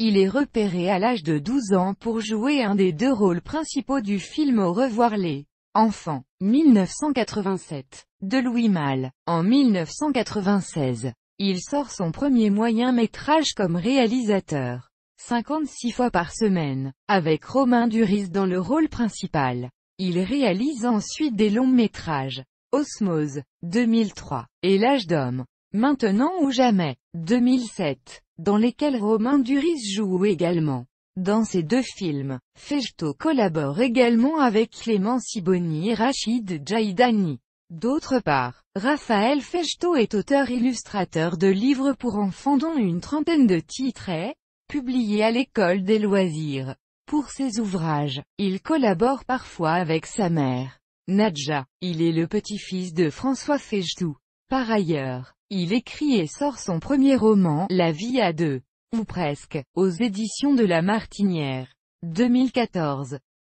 Il est repéré à l'âge de 12 ans pour jouer un des deux rôles principaux du film Au revoir les enfants, 1987, de Louis Malle. En 1996, il sort son premier moyen métrage comme réalisateur, 56 fois par semaine, avec Romain Duris dans le rôle principal. Il réalise ensuite des longs métrages, Osmose, 2003, et L'âge d'homme, Maintenant ou jamais, 2007, dans lesquels Romain Duris joue également. Dans ces deux films, Fejto collabore également avec Clément Siboni et Rachid Jaidani. D'autre part, Raphaël Fejto est auteur-illustrateur de livres pour enfants dont une trentaine de titres est publié à l'école des loisirs. Pour ses ouvrages, il collabore parfois avec sa mère, Nadja. Il est le petit-fils de François Fejtou. Par ailleurs, il écrit et sort son premier roman, La vie à deux, ou presque, aux éditions de La Martinière. 2014.